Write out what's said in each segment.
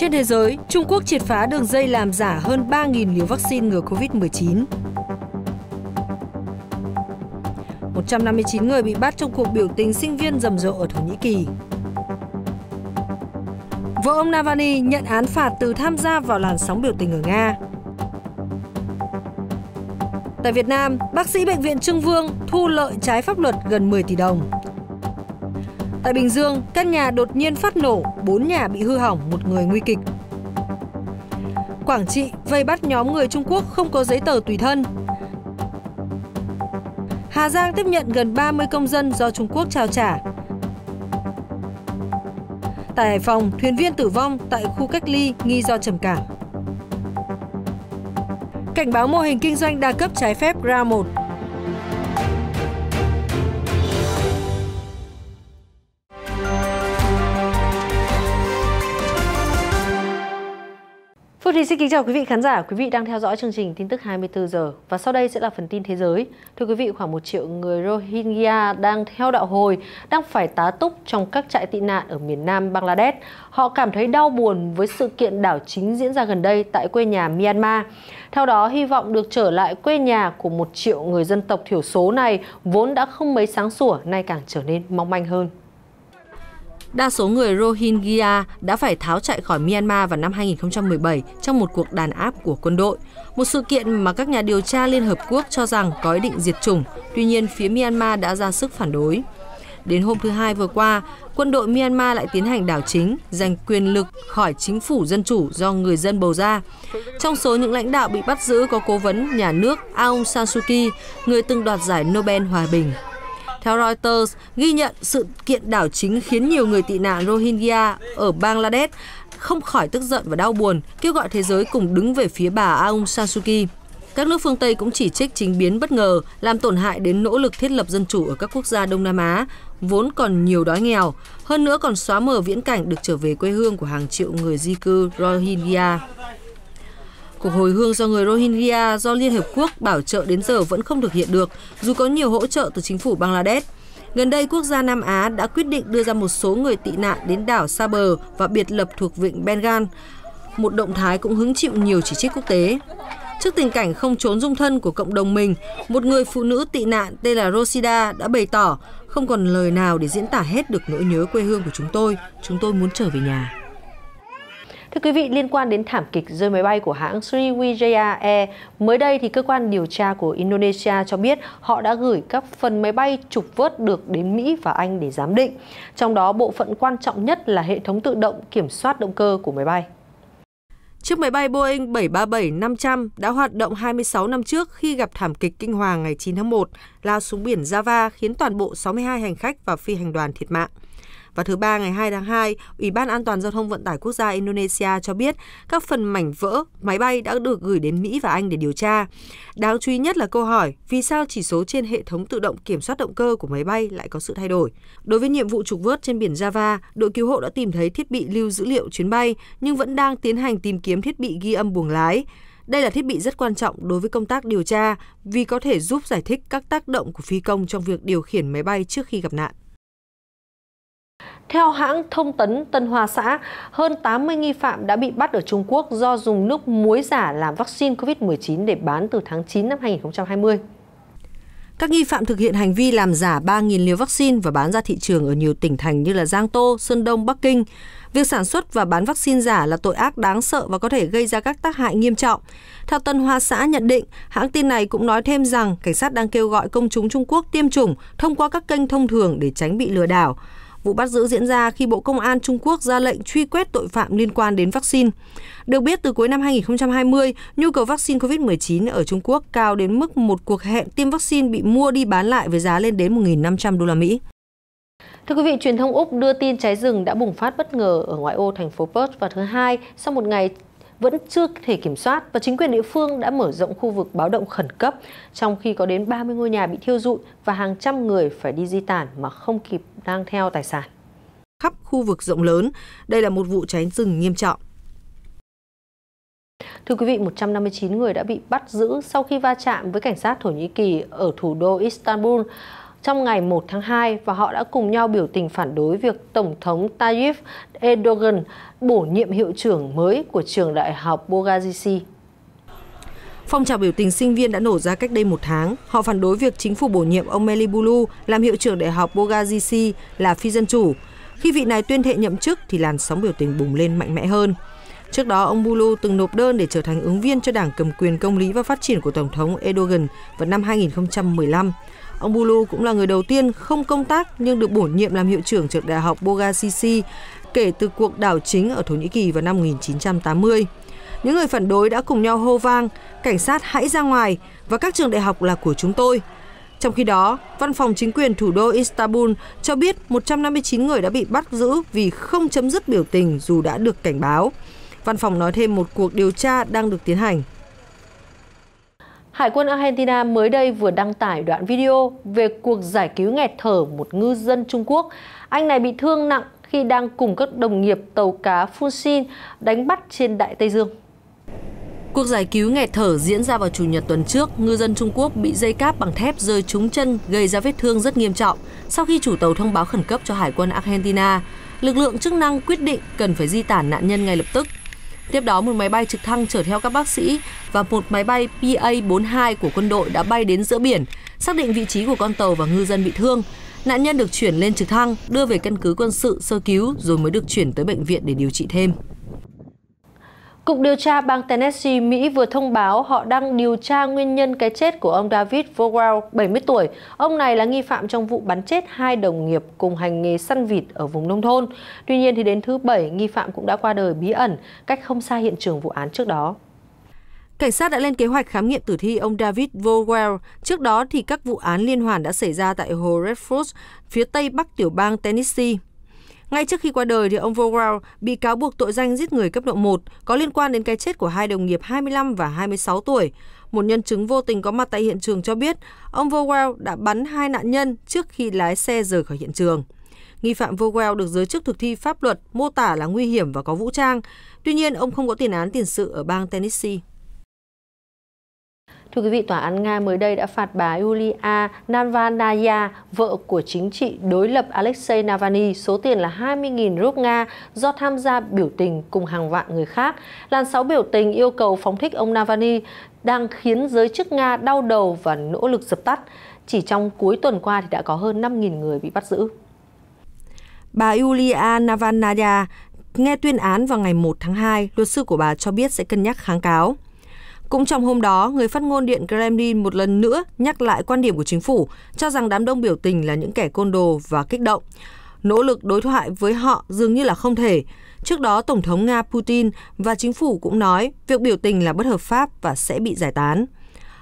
Trên thế giới, Trung Quốc triệt phá đường dây làm giả hơn 3.000 liều vaccine ngừa Covid-19. 159 người bị bắt trong cuộc biểu tình sinh viên rầm rộ ở Thổ Nhĩ Kỳ. Vợ ông Navalny nhận án phạt từ tham gia vào làn sóng biểu tình ở Nga. Tại Việt Nam, bác sĩ Bệnh viện Trưng Vương thu lợi trái pháp luật gần 10 tỷ đồng. Tại Bình Dương, căn nhà đột nhiên phát nổ, 4 nhà bị hư hỏng, một người nguy kịch. Quảng Trị vây bắt nhóm người Trung Quốc không có giấy tờ tùy thân. Hà Giang tiếp nhận gần 30 công dân do Trung Quốc trao trả. Tại Hải Phòng, thuyền viên tử vong tại khu cách ly nghi do trầm cảm. Cảnh báo mô hình kinh doanh đa cấp trái phép RA1 Thu Thủy xin kính chào quý vị khán giả. Quý vị đang theo dõi chương trình tin tức 24 giờ và sau đây sẽ là phần tin thế giới. Thưa quý vị, khoảng 1 triệu người Rohingya đang theo đạo hồi, đang phải tá túc trong các trại tị nạn ở miền nam Bangladesh. Họ cảm thấy đau buồn với sự kiện đảo chính diễn ra gần đây tại quê nhà Myanmar. Theo đó, hy vọng được trở lại quê nhà của 1 triệu người dân tộc thiểu số này vốn đã không mấy sáng sủa nay càng trở nên mong manh hơn. Đa số người Rohingya đã phải tháo chạy khỏi Myanmar vào năm 2017 trong một cuộc đàn áp của quân đội, một sự kiện mà các nhà điều tra Liên Hợp Quốc cho rằng có ý định diệt chủng, tuy nhiên phía Myanmar đã ra sức phản đối. Đến hôm thứ Hai vừa qua, quân đội Myanmar lại tiến hành đảo chính, giành quyền lực khỏi chính phủ dân chủ do người dân bầu ra. Trong số những lãnh đạo bị bắt giữ có cố vấn nhà nước Aung San Suu Kyi, người từng đoạt giải Nobel Hòa Bình. Theo Reuters, ghi nhận sự kiện đảo chính khiến nhiều người tị nạn Rohingya ở Bangladesh không khỏi tức giận và đau buồn, kêu gọi thế giới cùng đứng về phía bà Aung San Suu Kyi. Các nước phương Tây cũng chỉ trích chính biến bất ngờ, làm tổn hại đến nỗ lực thiết lập dân chủ ở các quốc gia Đông Nam Á, vốn còn nhiều đói nghèo, hơn nữa còn xóa mờ viễn cảnh được trở về quê hương của hàng triệu người di cư Rohingya. Cuộc hồi hương do người Rohingya do Liên Hiệp Quốc bảo trợ đến giờ vẫn không thực hiện được, dù có nhiều hỗ trợ từ chính phủ Bangladesh. Gần đây, quốc gia Nam Á đã quyết định đưa ra một số người tị nạn đến đảo Sa bờ và biệt lập thuộc vịnh Bengal, một động thái cũng hứng chịu nhiều chỉ trích quốc tế. Trước tình cảnh không trốn dung thân của cộng đồng mình, một người phụ nữ tị nạn tên là Rosida đã bày tỏ không còn lời nào để diễn tả hết được nỗi nhớ quê hương của chúng tôi, chúng tôi muốn trở về nhà. Thưa quý vị, liên quan đến thảm kịch rơi máy bay của hãng Sriwijaya Air, mới đây thì cơ quan điều tra của Indonesia cho biết họ đã gửi các phần máy bay trục vớt được đến Mỹ và Anh để giám định. Trong đó, bộ phận quan trọng nhất là hệ thống tự động kiểm soát động cơ của máy bay. Chiếc máy bay Boeing 737-500 đã hoạt động 26 năm trước khi gặp thảm kịch kinh hoàng ngày 9 tháng 1, lao xuống biển Java khiến toàn bộ 62 hành khách và phi hành đoàn thiệt mạng. Và thứ ba ngày 2 tháng 2, Ủy ban An toàn Giao thông Vận tải Quốc gia Indonesia cho biết các phần mảnh vỡ máy bay đã được gửi đến Mỹ và Anh để điều tra. Đáng chú ý nhất là câu hỏi vì sao chỉ số trên hệ thống tự động kiểm soát động cơ của máy bay lại có sự thay đổi. Đối với nhiệm vụ trục vớt trên biển Java, đội cứu hộ đã tìm thấy thiết bị lưu dữ liệu chuyến bay nhưng vẫn đang tiến hành tìm kiếm thiết bị ghi âm buồng lái. Đây là thiết bị rất quan trọng đối với công tác điều tra vì có thể giúp giải thích các tác động của phi công trong việc điều khiển máy bay trước khi gặp nạn. Theo hãng thông tấn Tân Hoa Xã, hơn 80 nghi phạm đã bị bắt ở Trung Quốc do dùng nước muối giả làm vaccine COVID-19 để bán từ tháng 9 năm 2020. Các nghi phạm thực hiện hành vi làm giả 3.000 liều vaccine và bán ra thị trường ở nhiều tỉnh thành như là Giang Tô, Sơn Đông, Bắc Kinh. Việc sản xuất và bán vaccine giả là tội ác đáng sợ và có thể gây ra các tác hại nghiêm trọng. Theo Tân Hoa Xã nhận định, hãng tin này cũng nói thêm rằng cảnh sát đang kêu gọi công chúng Trung Quốc tiêm chủng thông qua các kênh thông thường để tránh bị lừa đảo. Vụ bắt giữ diễn ra khi Bộ Công an Trung Quốc ra lệnh truy quét tội phạm liên quan đến vaccine. Được biết, từ cuối năm 2020, nhu cầu vaccine COVID-19 ở Trung Quốc cao đến mức một cuộc hẹn tiêm vaccine bị mua đi bán lại với giá lên đến 1.500 đô la Mỹ. Thưa quý vị, truyền thông Úc đưa tin cháy rừng đã bùng phát bất ngờ ở ngoại ô thành phố Perth vào thứ Hai sau một ngày vẫn chưa thể kiểm soát và chính quyền địa phương đã mở rộng khu vực báo động khẩn cấp trong khi có đến 30 ngôi nhà bị thiêu rụi và hàng trăm người phải đi di tản mà không kịp mang theo tài sản. Khắp khu vực rộng lớn, đây là một vụ cháy rừng nghiêm trọng. Thưa quý vị, 159 người đã bị bắt giữ sau khi va chạm với cảnh sát Thổ Nhĩ Kỳ ở thủ đô Istanbul trong ngày 1 tháng 2 và họ đã cùng nhau biểu tình phản đối việc Tổng thống Tayyip Erdogan bổ nhiệm hiệu trưởng mới của trường đại học Bogazici. Phong trào biểu tình sinh viên đã nổ ra cách đây một tháng. Họ phản đối việc chính phủ bổ nhiệm ông Melibulu làm hiệu trưởng đại học Bogazici là phi dân chủ. Khi vị này tuyên thệ nhậm chức thì làn sóng biểu tình bùng lên mạnh mẽ hơn. Trước đó, ông Bulu từng nộp đơn để trở thành ứng viên cho Đảng cầm quyền công lý và phát triển của Tổng thống Erdogan vào năm 2015. Ông Bulu cũng là người đầu tiên không công tác nhưng được bổ nhiệm làm hiệu trưởng trường đại học Bogazici kể từ cuộc đảo chính ở Thổ Nhĩ Kỳ vào năm 1980. Những người phản đối đã cùng nhau hô vang, cảnh sát hãy ra ngoài và các trường đại học là của chúng tôi. Trong khi đó, văn phòng chính quyền thủ đô Istanbul cho biết 159 người đã bị bắt giữ vì không chấm dứt biểu tình dù đã được cảnh báo. Văn phòng nói thêm một cuộc điều tra đang được tiến hành. Hải quân Argentina mới đây vừa đăng tải đoạn video về cuộc giải cứu nghẹt thở một ngư dân Trung Quốc. Anh này bị thương nặng khi đang cùng các đồng nghiệp tàu cá Funsin đánh bắt trên Đại Tây Dương. Cuộc giải cứu nghẹt thở diễn ra vào Chủ nhật tuần trước, ngư dân Trung Quốc bị dây cáp bằng thép rơi trúng chân gây ra vết thương rất nghiêm trọng sau khi chủ tàu thông báo khẩn cấp cho Hải quân Argentina. Lực lượng chức năng quyết định cần phải di tản nạn nhân ngay lập tức Tiếp đó, một máy bay trực thăng chở theo các bác sĩ và một máy bay PA-42 của quân đội đã bay đến giữa biển, xác định vị trí của con tàu và ngư dân bị thương. Nạn nhân được chuyển lên trực thăng, đưa về căn cứ quân sự sơ cứu rồi mới được chuyển tới bệnh viện để điều trị thêm. Cục điều tra bang Tennessee, Mỹ vừa thông báo họ đang điều tra nguyên nhân cái chết của ông David Vogel, 70 tuổi. Ông này là nghi phạm trong vụ bắn chết hai đồng nghiệp cùng hành nghề săn vịt ở vùng nông thôn. Tuy nhiên thì đến thứ Bảy, nghi phạm cũng đã qua đời bí ẩn, cách không xa hiện trường vụ án trước đó. Cảnh sát đã lên kế hoạch khám nghiệm tử thi ông David Vogel. Trước đó thì các vụ án liên hoàn đã xảy ra tại hồ Redwoods, phía tây bắc tiểu bang Tennessee. Ngay trước khi qua đời thì ông Vogel bị cáo buộc tội danh giết người cấp độ 1 có liên quan đến cái chết của hai đồng nghiệp 25 và 26 tuổi. Một nhân chứng vô tình có mặt tại hiện trường cho biết ông Vogel đã bắn hai nạn nhân trước khi lái xe rời khỏi hiện trường. Nghi phạm Vogel được giới chức thực thi pháp luật mô tả là nguy hiểm và có vũ trang. Tuy nhiên, ông không có tiền án tiền sự ở bang Tennessee. Thưa quý vị, Tòa án Nga mới đây đã phạt bà Yulia Navalnaya, vợ của chính trị đối lập Alexei Navalny, số tiền là 20.000 rúp Nga do tham gia biểu tình cùng hàng vạn người khác. Làn sóng biểu tình yêu cầu phóng thích ông Navalny đang khiến giới chức Nga đau đầu và nỗ lực dập tắt. Chỉ trong cuối tuần qua thì đã có hơn 5.000 người bị bắt giữ. Bà Yulia Navalnaya nghe tuyên án vào ngày 1 tháng 2, luật sư của bà cho biết sẽ cân nhắc kháng cáo. Cũng trong hôm đó, người phát ngôn Điện Kremlin một lần nữa nhắc lại quan điểm của chính phủ, cho rằng đám đông biểu tình là những kẻ côn đồ và kích động. Nỗ lực đối thoại với họ dường như là không thể. Trước đó, Tổng thống Nga Putin và chính phủ cũng nói việc biểu tình là bất hợp pháp và sẽ bị giải tán.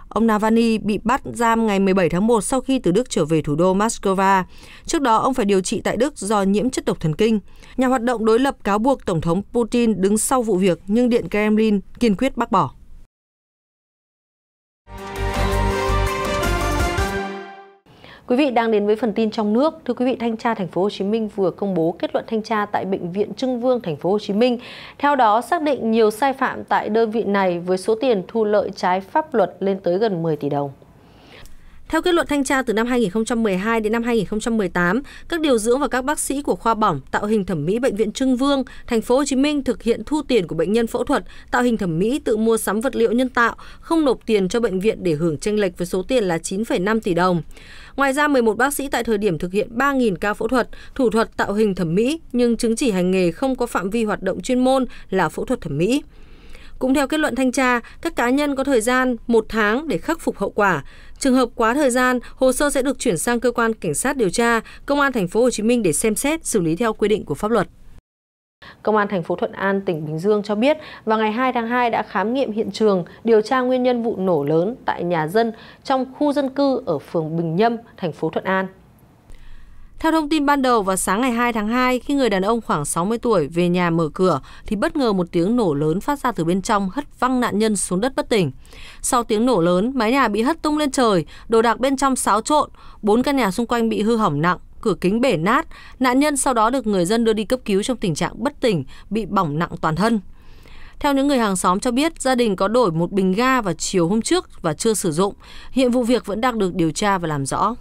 Ông Navalny bị bắt giam ngày 17 tháng 1 sau khi từ Đức trở về thủ đô Moscow. Trước đó, ông phải điều trị tại Đức do nhiễm chất độc thần kinh. Nhà hoạt động đối lập cáo buộc Tổng thống Putin đứng sau vụ việc, nhưng Điện Kremlin kiên quyết bác bỏ. Quý vị đang đến với phần tin trong nước. Thưa quý vị, thanh tra thành phố Hồ Chí Minh vừa công bố kết luận thanh tra tại bệnh viện Trưng Vương thành phố Hồ Chí Minh. Theo đó, xác định nhiều sai phạm tại đơn vị này với số tiền thu lợi trái pháp luật lên tới gần 10 tỷ đồng. Theo kết luận thanh tra từ năm 2012 đến năm 2018, các điều dưỡng và các bác sĩ của khoa bỏng tạo hình thẩm mỹ bệnh viện Trưng Vương, thành phố Hồ Chí Minh thực hiện thu tiền của bệnh nhân phẫu thuật, tạo hình thẩm mỹ tự mua sắm vật liệu nhân tạo, không nộp tiền cho bệnh viện để hưởng chênh lệch với số tiền là 9,5 tỷ đồng. Ngoài ra, 11 bác sĩ tại thời điểm thực hiện 3.000 ca phẫu thuật, thủ thuật tạo hình thẩm mỹ nhưng chứng chỉ hành nghề không có phạm vi hoạt động chuyên môn là phẫu thuật thẩm mỹ. Cũng theo kết luận thanh tra, các cá nhân có thời gian một tháng để khắc phục hậu quả. Trường hợp quá thời gian, hồ sơ sẽ được chuyển sang cơ quan cảnh sát điều tra, công an thành phố Hồ Chí Minh để xem xét xử lý theo quy định của pháp luật. Công an thành phố Thuận An, tỉnh Bình Dương cho biết vào ngày 2 tháng 2 đã khám nghiệm hiện trường, điều tra nguyên nhân vụ nổ lớn tại nhà dân trong khu dân cư ở phường Bình Nhâm, thành phố Thuận An. Theo thông tin ban đầu, vào sáng ngày 2 tháng 2, khi người đàn ông khoảng 60 tuổi về nhà mở cửa, thì bất ngờ một tiếng nổ lớn phát ra từ bên trong hất văng nạn nhân xuống đất bất tỉnh. Sau tiếng nổ lớn, mái nhà bị hất tung lên trời, đồ đạc bên trong xáo trộn, bốn căn nhà xung quanh bị hư hỏng nặng, cửa kính bể nát. Nạn nhân sau đó được người dân đưa đi cấp cứu trong tình trạng bất tỉnh, bị bỏng nặng toàn thân. Theo những người hàng xóm cho biết, gia đình có đổi một bình ga vào chiều hôm trước và chưa sử dụng. Hiện vụ việc vẫn đang được điều tra và làm rõ.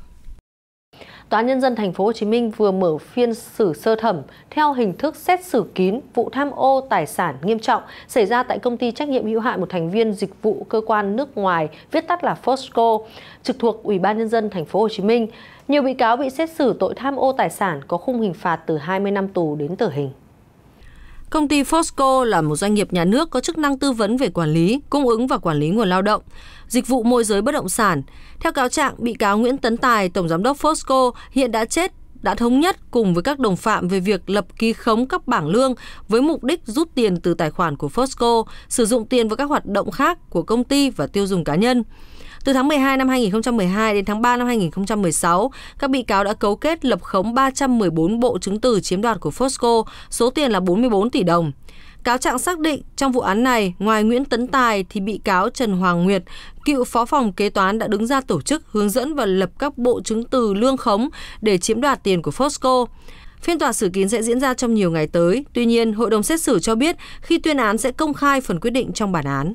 Tòa án nhân dân thành phố Hồ Chí Minh vừa mở phiên xử sơ thẩm theo hình thức xét xử kín vụ tham ô tài sản nghiêm trọng xảy ra tại công ty trách nhiệm hữu hạn một thành viên dịch vụ cơ quan nước ngoài, viết tắt là Fosco, trực thuộc Ủy ban nhân dân thành phố Hồ Chí Minh. Nhiều bị cáo bị xét xử tội tham ô tài sản có khung hình phạt từ 20 năm tù đến tử hình. Công ty Fosco là một doanh nghiệp nhà nước có chức năng tư vấn về quản lý, cung ứng và quản lý nguồn lao động, dịch vụ môi giới bất động sản. Theo cáo trạng, bị cáo Nguyễn Tấn Tài, tổng giám đốc Fosco, hiện đã chết đã thống nhất cùng với các đồng phạm về việc lập ký khống các bảng lương với mục đích rút tiền từ tài khoản của Fosco, sử dụng tiền vào các hoạt động khác của công ty và tiêu dùng cá nhân. Từ tháng 12 năm 2012 đến tháng 3 năm 2016, các bị cáo đã cấu kết lập khống 314 bộ chứng từ chiếm đoạt của Fosco, số tiền là 44 tỷ đồng. Cáo trạng xác định trong vụ án này, ngoài Nguyễn Tấn Tài thì bị cáo Trần Hoàng Nguyệt, cựu phó phòng kế toán đã đứng ra tổ chức, hướng dẫn và lập các bộ chứng từ lương khống để chiếm đoạt tiền của Fosco. Phiên tòa xử kín sẽ diễn ra trong nhiều ngày tới. Tuy nhiên, hội đồng xét xử cho biết khi tuyên án sẽ công khai phần quyết định trong bản án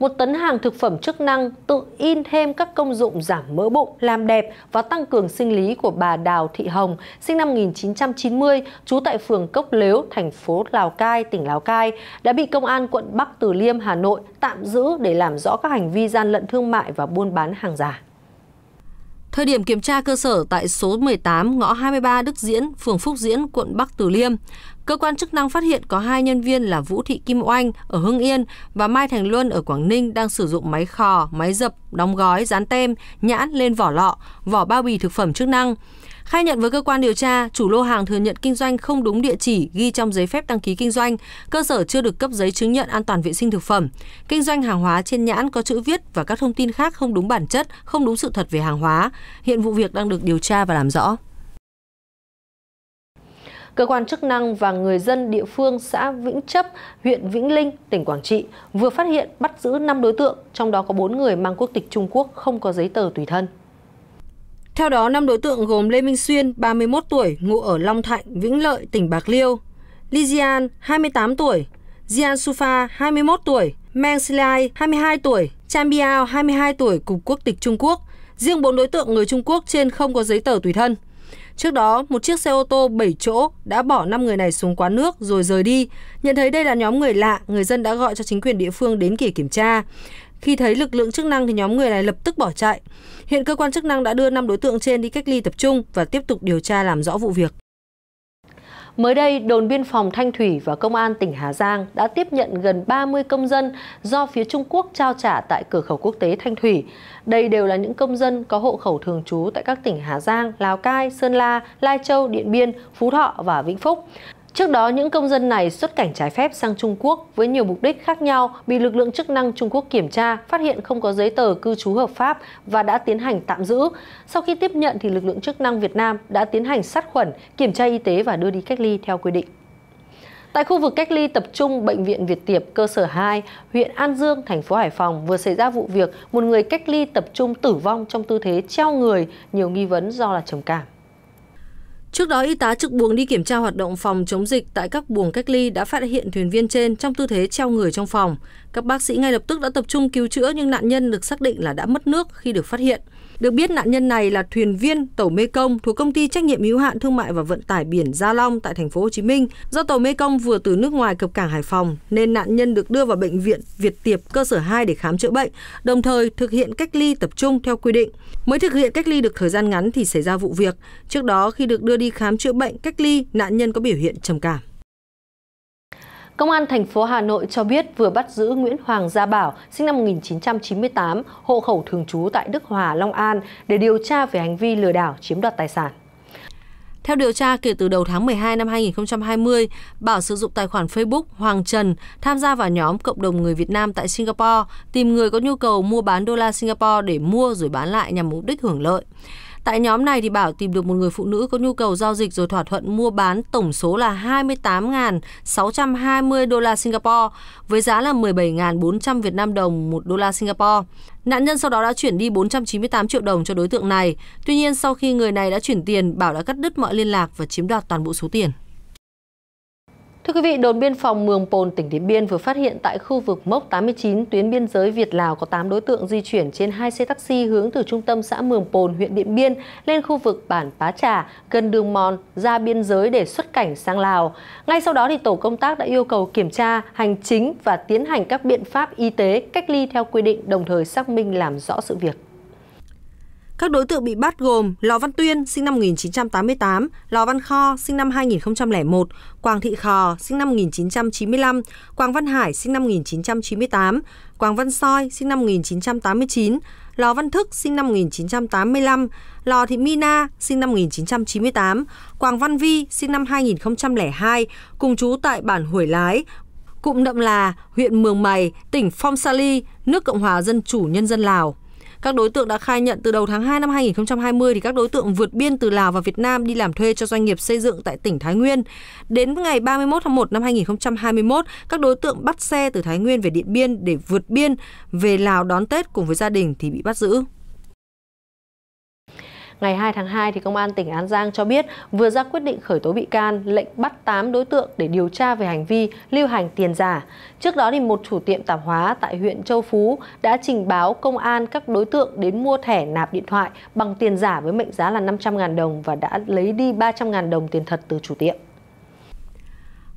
một tấn hàng thực phẩm chức năng tự in thêm các công dụng giảm mỡ bụng, làm đẹp và tăng cường sinh lý của bà Đào Thị Hồng, sinh năm 1990, trú tại phường Cốc Lếu, thành phố Lào Cai, tỉnh Lào Cai, đã bị công an quận Bắc Từ Liêm, Hà Nội tạm giữ để làm rõ các hành vi gian lận thương mại và buôn bán hàng giả. Thời điểm kiểm tra cơ sở tại số 18 ngõ 23 Đức Diễn, phường Phúc Diễn, quận Bắc Từ Liêm, Cơ quan chức năng phát hiện có hai nhân viên là Vũ Thị Kim Oanh ở Hưng Yên và Mai Thành Luân ở Quảng Ninh đang sử dụng máy khò, máy dập, đóng gói, dán tem, nhãn lên vỏ lọ, vỏ bao bì thực phẩm chức năng. Khai nhận với cơ quan điều tra, chủ lô hàng thừa nhận kinh doanh không đúng địa chỉ ghi trong giấy phép đăng ký kinh doanh, cơ sở chưa được cấp giấy chứng nhận an toàn vệ sinh thực phẩm. Kinh doanh hàng hóa trên nhãn có chữ viết và các thông tin khác không đúng bản chất, không đúng sự thật về hàng hóa. Hiện vụ việc đang được điều tra và làm rõ. Cơ quan chức năng và người dân địa phương xã Vĩnh Chấp, huyện Vĩnh Linh, tỉnh Quảng Trị vừa phát hiện bắt giữ 5 đối tượng, trong đó có 4 người mang quốc tịch Trung Quốc không có giấy tờ tùy thân. Theo đó, 5 đối tượng gồm Lê Minh Xuyên, 31 tuổi, ngụ ở Long Thạnh, Vĩnh Lợi, tỉnh Bạc Liêu, Lizian, 28 tuổi, Jian Sufa, 21 tuổi, Meng Silai, 22 tuổi, Chan Biao, 22 tuổi, cùng quốc tịch Trung Quốc. Riêng 4 đối tượng người Trung Quốc trên không có giấy tờ tùy thân. Trước đó, một chiếc xe ô tô 7 chỗ đã bỏ 5 người này xuống quán nước rồi rời đi. Nhận thấy đây là nhóm người lạ, người dân đã gọi cho chính quyền địa phương đến kỳ kiểm tra. Khi thấy lực lượng chức năng thì nhóm người này lập tức bỏ chạy. Hiện cơ quan chức năng đã đưa 5 đối tượng trên đi cách ly tập trung và tiếp tục điều tra làm rõ vụ việc. Mới đây, đồn biên phòng Thanh Thủy và Công an tỉnh Hà Giang đã tiếp nhận gần 30 công dân do phía Trung Quốc trao trả tại cửa khẩu quốc tế Thanh Thủy. Đây đều là những công dân có hộ khẩu thường trú tại các tỉnh Hà Giang, Lào Cai, Sơn La, Lai Châu, Điện Biên, Phú Thọ và Vĩnh Phúc. Trước đó, những công dân này xuất cảnh trái phép sang Trung Quốc với nhiều mục đích khác nhau bị lực lượng chức năng Trung Quốc kiểm tra, phát hiện không có giấy tờ cư trú hợp pháp và đã tiến hành tạm giữ. Sau khi tiếp nhận, thì lực lượng chức năng Việt Nam đã tiến hành sát khuẩn, kiểm tra y tế và đưa đi cách ly theo quy định. Tại khu vực cách ly tập trung Bệnh viện Việt Tiệp cơ sở 2, huyện An Dương, thành phố Hải Phòng vừa xảy ra vụ việc một người cách ly tập trung tử vong trong tư thế treo người, nhiều nghi vấn do là trầm cảm. Trước đó, y tá trực buồng đi kiểm tra hoạt động phòng chống dịch tại các buồng cách ly đã phát hiện thuyền viên trên trong tư thế treo người trong phòng. Các bác sĩ ngay lập tức đã tập trung cứu chữa nhưng nạn nhân được xác định là đã mất nước khi được phát hiện. Được biết nạn nhân này là thuyền viên tàu Mekong thuộc công ty trách nhiệm hữu hạn thương mại và vận tải biển Gia Long tại thành phố Hồ Chí Minh. Do tàu Mekong vừa từ nước ngoài cập cảng Hải Phòng nên nạn nhân được đưa vào bệnh viện Việt Tiệp cơ sở 2 để khám chữa bệnh, đồng thời thực hiện cách ly tập trung theo quy định. Mới thực hiện cách ly được thời gian ngắn thì xảy ra vụ việc. Trước đó khi được đưa đi khám chữa bệnh cách ly, nạn nhân có biểu hiện trầm cảm. Công an thành phố Hà Nội cho biết vừa bắt giữ Nguyễn Hoàng Gia Bảo, sinh năm 1998, hộ khẩu thường trú tại Đức Hòa, Long An để điều tra về hành vi lừa đảo chiếm đoạt tài sản. Theo điều tra, kể từ đầu tháng 12 năm 2020, Bảo sử dụng tài khoản Facebook Hoàng Trần tham gia vào nhóm cộng đồng người Việt Nam tại Singapore, tìm người có nhu cầu mua bán đô la Singapore để mua rồi bán lại nhằm mục đích hưởng lợi. Tại nhóm này thì Bảo tìm được một người phụ nữ có nhu cầu giao dịch rồi thỏa thuận mua bán tổng số là 28.620 đô la Singapore với giá là 17.400 Việt Nam đồng một đô la Singapore. Nạn nhân sau đó đã chuyển đi 498 triệu đồng cho đối tượng này. Tuy nhiên sau khi người này đã chuyển tiền, Bảo đã cắt đứt mọi liên lạc và chiếm đoạt toàn bộ số tiền. Thưa quý vị, đồn biên phòng Mường Pồn, tỉnh Điện Biên vừa phát hiện tại khu vực mốc 89 tuyến biên giới Việt-Lào có 8 đối tượng di chuyển trên hai xe taxi hướng từ trung tâm xã Mường Pồn, huyện Điện Biên lên khu vực bản Pá Trà, gần đường mòn ra biên giới để xuất cảnh sang Lào. Ngay sau đó thì tổ công tác đã yêu cầu kiểm tra hành chính và tiến hành các biện pháp y tế cách ly theo quy định, đồng thời xác minh làm rõ sự việc. Các đối tượng bị bắt gồm Lò Văn Tuyên sinh năm 1988, Lò Văn Kho sinh năm 2001, Quang Thị Khò sinh năm 1995, Quang Văn Hải sinh năm 1998, Quang Văn Soi sinh năm 1989, Lò Văn Thức sinh năm 1985, Lò Thị Mina sinh năm 1998, Quang Văn Vi sinh năm 2002, cùng chú tại bản Hủy Lái, cụm Nậm Là, huyện Mường Mày, tỉnh Phong Sa Ly, nước Cộng hòa Dân chủ Nhân dân Lào. Các đối tượng đã khai nhận từ đầu tháng 2 năm 2020 thì các đối tượng vượt biên từ Lào vào Việt Nam đi làm thuê cho doanh nghiệp xây dựng tại tỉnh Thái Nguyên. Đến ngày 31 tháng 1 năm 2021, các đối tượng bắt xe từ Thái Nguyên về Điện Biên để vượt biên về Lào đón Tết cùng với gia đình thì bị bắt giữ. Ngày 2 tháng 2, thì Công an tỉnh An Giang cho biết vừa ra quyết định khởi tố bị can, lệnh bắt 8 đối tượng để điều tra về hành vi lưu hành tiền giả. Trước đó, thì một chủ tiệm tạp hóa tại huyện Châu Phú đã trình báo công an các đối tượng đến mua thẻ nạp điện thoại bằng tiền giả với mệnh giá là 500.000 đồng và đã lấy đi 300.000 đồng tiền thật từ chủ tiệm.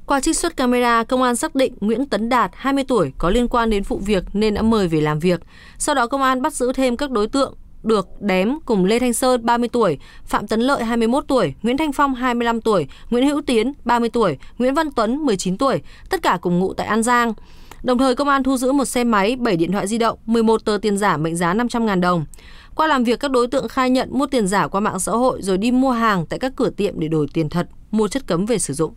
Qua trích xuất camera, công an xác định Nguyễn Tấn Đạt, 20 tuổi, có liên quan đến vụ việc nên đã mời về làm việc. Sau đó công an bắt giữ thêm các đối tượng được đếm cùng Lê Thanh Sơn 30 tuổi, Phạm Tấn Lợi 21 tuổi, Nguyễn Thanh Phong 25 tuổi, Nguyễn Hữu Tiến 30 tuổi, Nguyễn Văn Tuấn 19 tuổi, tất cả cùng ngụ tại An Giang. Đồng thời công an thu giữ một xe máy, 7 điện thoại di động, 11 tờ tiền giả mệnh giá 500.000 đồng. Qua làm việc các đối tượng khai nhận mua tiền giả qua mạng xã hội rồi đi mua hàng tại các cửa tiệm để đổi tiền thật, mua chất cấm về sử dụng.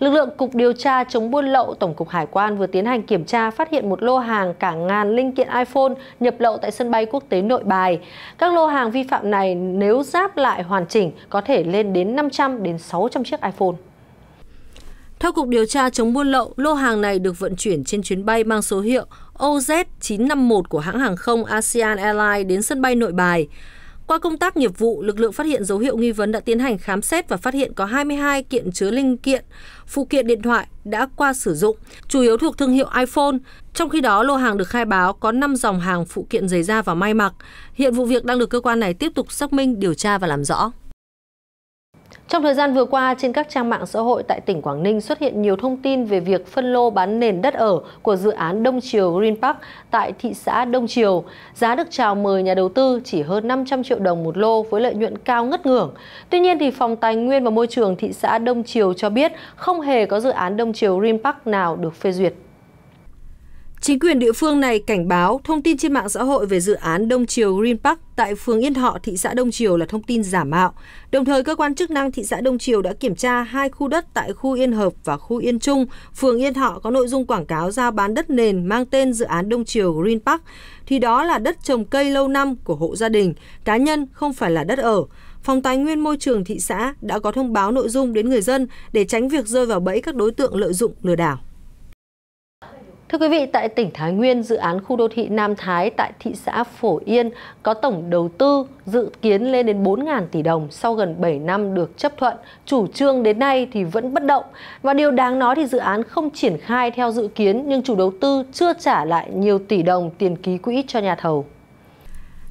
Lực lượng Cục Điều tra chống buôn lậu Tổng cục Hải quan vừa tiến hành kiểm tra phát hiện một lô hàng cả ngàn linh kiện iPhone nhập lậu tại sân bay quốc tế nội bài. Các lô hàng vi phạm này nếu ráp lại hoàn chỉnh có thể lên đến 500 đến 600 chiếc iPhone. Theo Cục Điều tra chống buôn lậu, lô hàng này được vận chuyển trên chuyến bay mang số hiệu OZ951 của hãng hàng không ASEAN Airlines đến sân bay nội bài. Qua công tác nghiệp vụ, lực lượng phát hiện dấu hiệu nghi vấn đã tiến hành khám xét và phát hiện có 22 kiện chứa linh kiện, phụ kiện điện thoại đã qua sử dụng, chủ yếu thuộc thương hiệu iPhone. Trong khi đó, lô hàng được khai báo có 5 dòng hàng phụ kiện giày da và may mặc. Hiện vụ việc đang được cơ quan này tiếp tục xác minh, điều tra và làm rõ. Trong thời gian vừa qua, trên các trang mạng xã hội tại tỉnh Quảng Ninh xuất hiện nhiều thông tin về việc phân lô bán nền đất ở của dự án Đông Triều Green Park tại thị xã Đông Triều. Giá được chào mời nhà đầu tư chỉ hơn 500 triệu đồng một lô với lợi nhuận cao ngất ngưỡng. Tuy nhiên, thì Phòng Tài nguyên và Môi trường thị xã Đông Triều cho biết không hề có dự án Đông Triều Green Park nào được phê duyệt. Chính quyền địa phương này cảnh báo thông tin trên mạng xã hội về dự án Đông Triều Green Park tại phường Yên Thọ, thị xã Đông Triều là thông tin giả mạo. Đồng thời, cơ quan chức năng thị xã Đông Triều đã kiểm tra hai khu đất tại khu Yên Hợp và khu Yên Trung, phường Yên Thọ có nội dung quảng cáo giao bán đất nền mang tên dự án Đông Triều Green Park, thì đó là đất trồng cây lâu năm của hộ gia đình, cá nhân không phải là đất ở. Phòng Tài nguyên Môi trường thị xã đã có thông báo nội dung đến người dân để tránh việc rơi vào bẫy các đối tượng lợi dụng lừa đảo. Thưa quý vị, tại tỉnh Thái Nguyên, dự án khu đô thị Nam Thái tại thị xã Phổ Yên có tổng đầu tư dự kiến lên đến 4.000 tỷ đồng sau gần 7 năm được chấp thuận. Chủ trương đến nay thì vẫn bất động. Và điều đáng nói thì dự án không triển khai theo dự kiến nhưng chủ đầu tư chưa trả lại nhiều tỷ đồng tiền ký quỹ cho nhà thầu.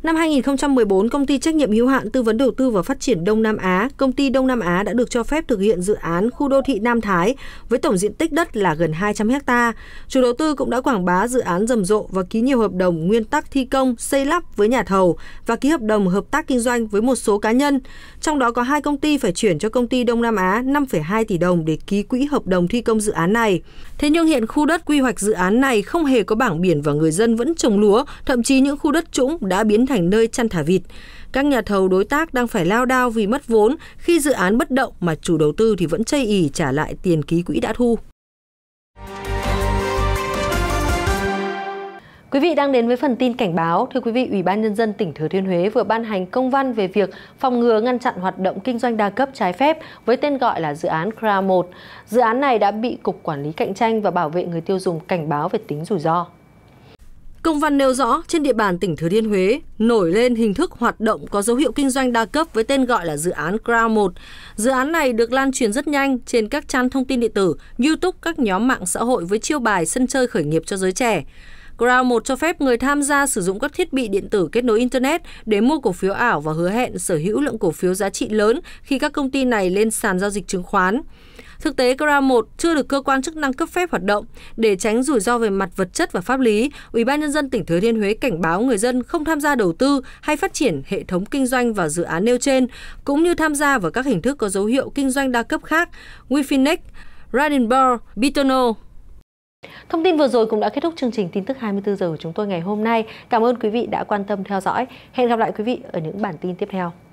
Năm 2014, công ty trách nhiệm hữu hạn tư vấn đầu tư và phát triển Đông Nam Á, công ty Đông Nam Á đã được cho phép thực hiện dự án khu đô thị Nam Thái với tổng diện tích đất là gần 200 ha. Chủ đầu tư cũng đã quảng bá dự án rầm rộ và ký nhiều hợp đồng nguyên tắc thi công, xây lắp với nhà thầu và ký hợp đồng hợp tác kinh doanh với một số cá nhân. Trong đó có hai công ty phải chuyển cho công ty Đông Nam Á 5,2 tỷ đồng để ký quỹ hợp đồng thi công dự án này. Thế nhưng hiện khu đất quy hoạch dự án này không hề có bảng biển và người dân vẫn trồng lúa, thậm chí những khu đất trũng đã biến thành nơi chăn thả vịt. Các nhà thầu đối tác đang phải lao đao vì mất vốn khi dự án bất động mà chủ đầu tư thì vẫn chây ỉ trả lại tiền ký quỹ đã thu. Quý vị đang đến với phần tin cảnh báo. Thưa quý vị, Ủy ban Nhân dân tỉnh Thừa Thiên Huế vừa ban hành công văn về việc phòng ngừa ngăn chặn hoạt động kinh doanh đa cấp trái phép với tên gọi là dự án CRA 1. Dự án này đã bị Cục Quản lý Cạnh tranh và Bảo vệ người tiêu dùng cảnh báo về tính rủi ro. Công văn nêu rõ trên địa bàn tỉnh Thừa Thiên Huế nổi lên hình thức hoạt động có dấu hiệu kinh doanh đa cấp với tên gọi là dự án Crown 1. Dự án này được lan truyền rất nhanh trên các trang thông tin điện tử, YouTube, các nhóm mạng xã hội với chiêu bài sân chơi khởi nghiệp cho giới trẻ. Crown 1 cho phép người tham gia sử dụng các thiết bị điện tử kết nối Internet để mua cổ phiếu ảo và hứa hẹn sở hữu lượng cổ phiếu giá trị lớn khi các công ty này lên sàn giao dịch chứng khoán. Thực tế, Cora 1 chưa được cơ quan chức năng cấp phép hoạt động. Để tránh rủi ro về mặt vật chất và pháp lý, Ủy ban nhân dân tỉnh Thừa Thiên Huế cảnh báo người dân không tham gia đầu tư hay phát triển hệ thống kinh doanh vào dự án nêu trên, cũng như tham gia vào các hình thức có dấu hiệu kinh doanh đa cấp khác, Wifinex, Radenburg, Bitono. Thông tin vừa rồi cũng đã kết thúc chương trình tin tức 24 giờ của chúng tôi ngày hôm nay. Cảm ơn quý vị đã quan tâm theo dõi. Hẹn gặp lại quý vị ở những bản tin tiếp theo.